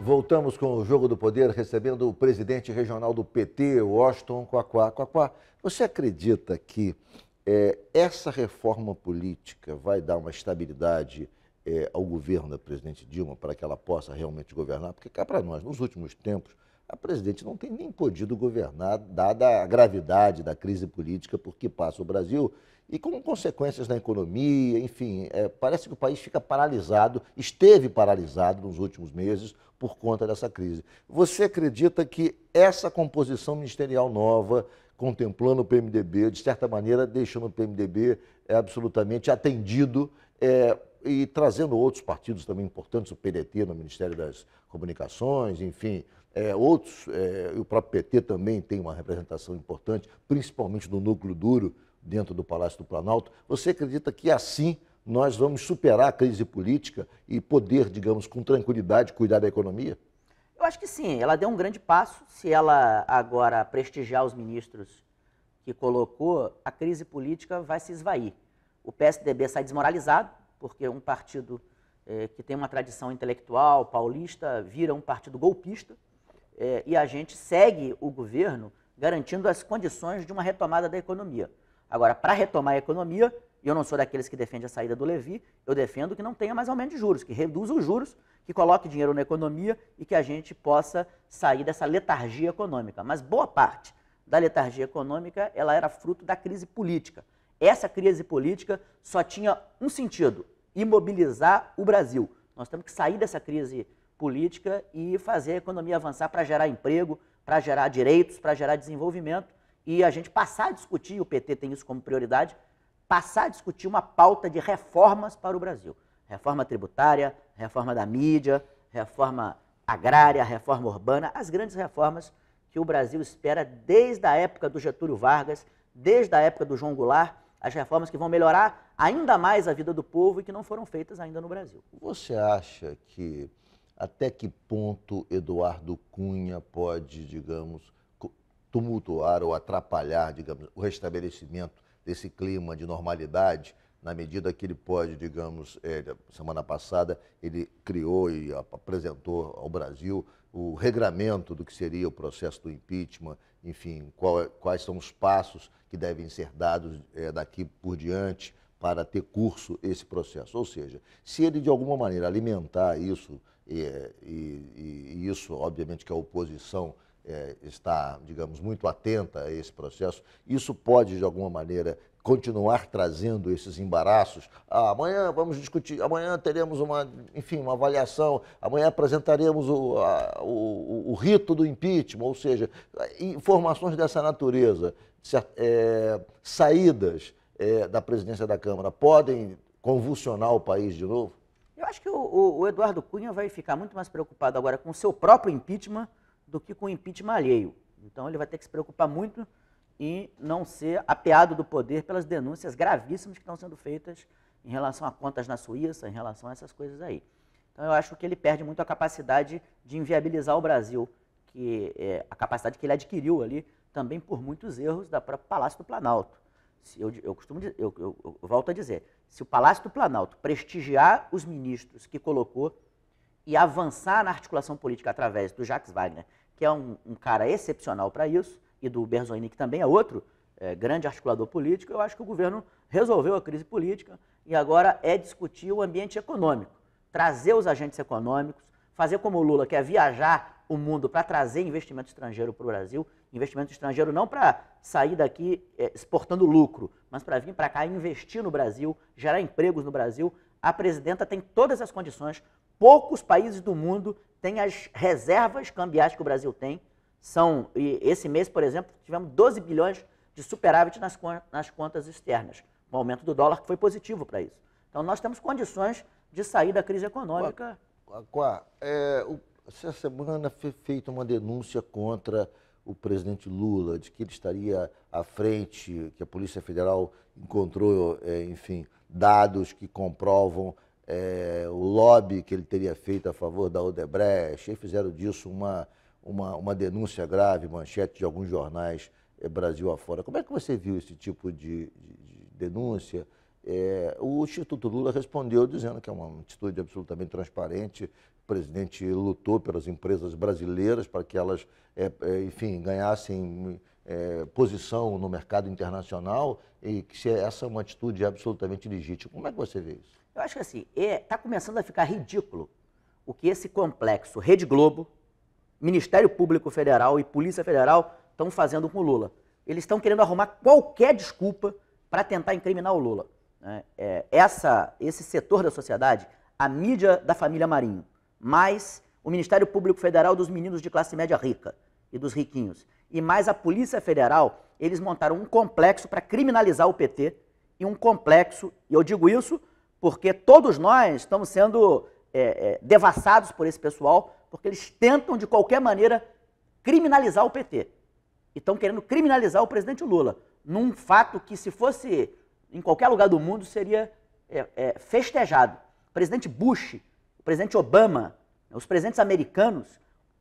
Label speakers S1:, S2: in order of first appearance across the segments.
S1: Voltamos com o Jogo do Poder, recebendo o presidente regional do PT, Washington Quaquá. Quaquá, você acredita que é, essa reforma política vai dar uma estabilidade é, ao governo da presidente Dilma para que ela possa realmente governar? Porque cá para nós, nos últimos tempos, a presidente não tem nem podido governar, dada a gravidade da crise política por que passa o Brasil e com consequências na economia, enfim, é, parece que o país fica paralisado, esteve paralisado nos últimos meses por conta dessa crise. Você acredita que essa composição ministerial nova, contemplando o PMDB, de certa maneira deixando o PMDB é, absolutamente atendido é, e trazendo outros partidos também importantes, o PDT no Ministério das Comunicações, enfim, é, outros, é, o próprio PT também tem uma representação importante, principalmente no núcleo duro, dentro do Palácio do Planalto. Você acredita que assim nós vamos superar a crise política e poder, digamos, com tranquilidade, cuidar da economia?
S2: Eu acho que sim, ela deu um grande passo. Se ela agora prestigiar os ministros que colocou, a crise política vai se esvair. O PSDB sai desmoralizado, porque um partido é, que tem uma tradição intelectual paulista vira um partido golpista, é, e a gente segue o governo garantindo as condições de uma retomada da economia. Agora, para retomar a economia, eu não sou daqueles que defende a saída do Levi, eu defendo que não tenha mais aumento de juros, que reduza os juros, que coloque dinheiro na economia e que a gente possa sair dessa letargia econômica. Mas boa parte da letargia econômica, ela era fruto da crise política. Essa crise política só tinha um sentido, imobilizar o Brasil. Nós temos que sair dessa crise política e fazer a economia avançar para gerar emprego, para gerar direitos, para gerar desenvolvimento e a gente passar a discutir, o PT tem isso como prioridade, passar a discutir uma pauta de reformas para o Brasil. Reforma tributária, reforma da mídia, reforma agrária, reforma urbana, as grandes reformas que o Brasil espera desde a época do Getúlio Vargas, desde a época do João Goulart, as reformas que vão melhorar ainda mais a vida do povo e que não foram feitas ainda no Brasil.
S1: Você acha que até que ponto Eduardo Cunha pode, digamos, tumultuar ou atrapalhar, digamos, o restabelecimento desse clima de normalidade, na medida que ele pode, digamos, é, semana passada ele criou e apresentou ao Brasil o regramento do que seria o processo do impeachment, enfim, qual, é, quais são os passos que devem ser dados é, daqui por diante para ter curso esse processo. Ou seja, se ele de alguma maneira alimentar isso e, e, e isso, obviamente, que a oposição é, está, digamos, muito atenta a esse processo. Isso pode, de alguma maneira, continuar trazendo esses embaraços. Ah, amanhã vamos discutir, amanhã teremos uma, enfim, uma avaliação, amanhã apresentaremos o, a, o, o rito do impeachment, ou seja, informações dessa natureza, é, saídas é, da presidência da Câmara podem convulsionar o país de novo?
S2: Eu acho que o, o, Eduardo Cunha vai ficar muito mais preocupado agora com o seu próprio impeachment do que com o impeachment alheio. Então ele vai ter que se preocupar muito em não ser apeado do poder pelas denúncias gravíssimas que estão sendo feitas em relação a contas na Suíça, em relação a essas coisas aí. Então eu acho que ele perde muito a capacidade de inviabilizar o Brasil, que é, a capacidade que ele adquiriu ali também por muitos erros da própria Palácio do Planalto eu, eu costumo eu, eu, eu volto a dizer, se o Palácio do Planalto prestigiar os ministros que colocou e avançar na articulação política através do Jacques Wagner, que é um, um cara excepcional para isso, e do Berzolini, que também é outro é, grande articulador político, eu acho que o governo resolveu a crise política e agora é discutir o ambiente econômico, trazer os agentes econômicos, fazer como o Lula quer é viajar o mundo, para trazer investimento estrangeiro para o Brasil, investimento estrangeiro não para sair daqui é, exportando lucro, mas para vir para cá investir no Brasil, gerar empregos no Brasil, a presidenta tem todas as condições. Poucos países do mundo têm as reservas cambiais que o Brasil tem. São, esse mês, por exemplo, tivemos 12 bilhões de superávit nas, nas contas externas. O aumento do dólar que foi positivo para isso. Então, nós temos condições de sair da crise econômica.
S1: Quá, é, o essa semana foi feita uma denúncia contra o presidente Lula, de que ele estaria à frente, que a Polícia Federal encontrou, é, enfim, dados que comprovam é, o lobby que ele teria feito a favor da Odebrecht, e fizeram disso uma, uma, uma denúncia grave, manchete de alguns jornais é, Brasil afora. Como é que você viu esse tipo de, de, de denúncia? É, o Instituto Lula respondeu dizendo que é uma atitude absolutamente transparente presidente lutou pelas empresas brasileiras para que elas, é, é, enfim, ganhassem é, posição no mercado internacional e que se essa é uma atitude absolutamente legítima. Como é que você vê isso? Eu acho que assim, está é, começando a ficar ridículo o que esse complexo Rede
S2: Globo, Ministério Público Federal e Polícia Federal estão fazendo com o Lula. Eles estão querendo arrumar qualquer desculpa para tentar incriminar o Lula. Né? É, essa, esse setor da sociedade, a mídia da família Marinho, mais o Ministério Público Federal dos meninos de classe média rica e dos riquinhos, e mais a Polícia Federal, eles montaram um complexo para criminalizar o PT e um complexo, e eu digo isso porque todos nós estamos sendo é, é, devassados por esse pessoal, porque eles tentam de qualquer maneira criminalizar o PT. E estão querendo criminalizar o presidente Lula, num fato que, se fosse em qualquer lugar do mundo, seria é, é festejado. O presidente Bush presidente Obama, né, os presidentes americanos,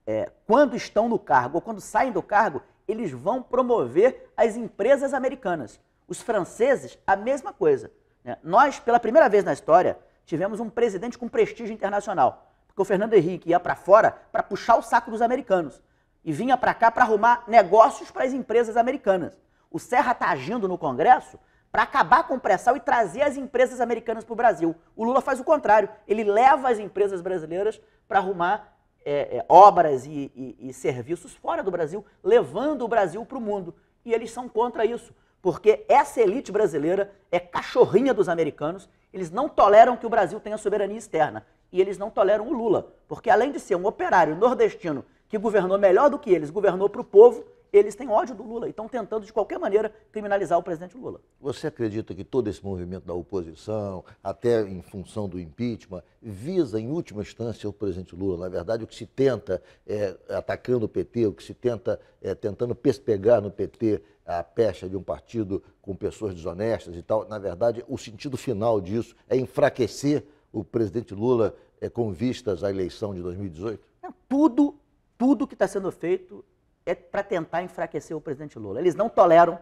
S2: é, quando estão no cargo ou quando saem do cargo, eles vão promover as empresas americanas. Os franceses, a mesma coisa. Né? Nós, pela primeira vez na história, tivemos um presidente com prestígio internacional. Porque o Fernando Henrique ia para fora para puxar o saco dos americanos. E vinha para cá para arrumar negócios para as empresas americanas. O Serra está agindo no Congresso para acabar com o pré-sal e trazer as empresas americanas para o Brasil. O Lula faz o contrário, ele leva as empresas brasileiras para arrumar é, é, obras e, e, e serviços fora do Brasil, levando o Brasil para o mundo. E eles são contra isso, porque essa elite brasileira é cachorrinha dos americanos, eles não toleram que o Brasil tenha soberania externa. E eles não toleram o Lula, porque além de ser um operário nordestino que governou melhor do que eles, governou para o povo, eles têm ódio do Lula e estão tentando, de qualquer maneira, criminalizar o presidente Lula.
S1: Você acredita que todo esse movimento da oposição, até em função do impeachment, visa, em última instância, o presidente Lula? Na verdade, o que se tenta, é, atacando o PT, o que se tenta, é, tentando pespegar no PT a pecha de um partido com pessoas desonestas e tal, na verdade, o sentido final disso é enfraquecer o presidente Lula é, com vistas à eleição de 2018? É,
S2: tudo, tudo que está sendo feito é para tentar enfraquecer o presidente Lula. Eles não toleram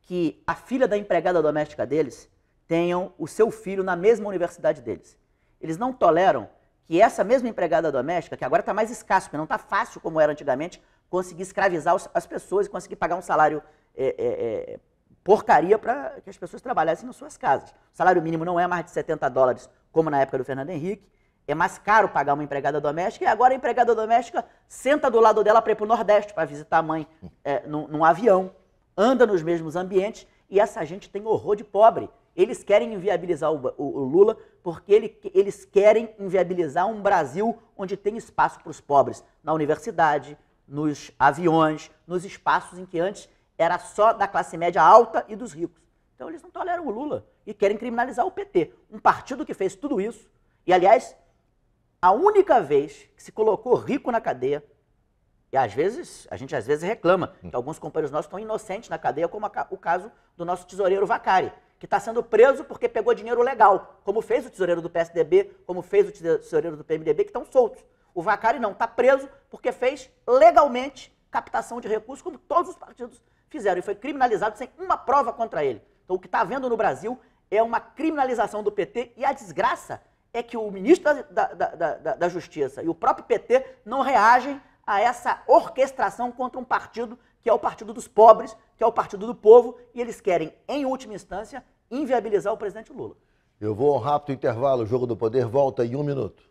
S2: que a filha da empregada doméstica deles tenham o seu filho na mesma universidade deles. Eles não toleram que essa mesma empregada doméstica, que agora está mais escasso, porque não está fácil como era antigamente, conseguir escravizar as pessoas e conseguir pagar um salário é, é, é porcaria para que as pessoas trabalhassem nas suas casas. O salário mínimo não é mais de 70 dólares, como na época do Fernando Henrique. É mais caro pagar uma empregada doméstica e agora a empregada doméstica senta do lado dela para ir para o Nordeste para visitar a mãe é, num, num avião, anda nos mesmos ambientes e essa gente tem horror de pobre. Eles querem inviabilizar o, o, o Lula porque ele, eles querem inviabilizar um Brasil onde tem espaço para os pobres, na universidade, nos aviões, nos espaços em que antes era só da classe média alta e dos ricos. Então eles não toleram o Lula e querem criminalizar o PT, um partido que fez tudo isso. E aliás, a única vez que se colocou rico na cadeia, e às vezes, a gente às vezes reclama que hum. alguns companheiros nossos estão inocentes na cadeia, como a, o caso do nosso tesoureiro Vacari, que está sendo preso porque pegou dinheiro legal, como fez o tesoureiro do PSDB, como fez o tesoureiro do PMDB, que estão soltos. O Vacari não, está preso porque fez legalmente captação de recursos, como todos os partidos fizeram, e foi criminalizado sem uma prova contra ele. Então, o que está havendo no Brasil é uma criminalização do PT e a desgraça é que o ministro da, da, da, da Justiça e o próprio PT não reagem a essa orquestração contra um partido que é o partido dos pobres, que é o partido do povo, e eles querem, em última instância, inviabilizar o presidente Lula.
S1: Eu vou a um rápido intervalo. O Jogo do Poder volta em um minuto.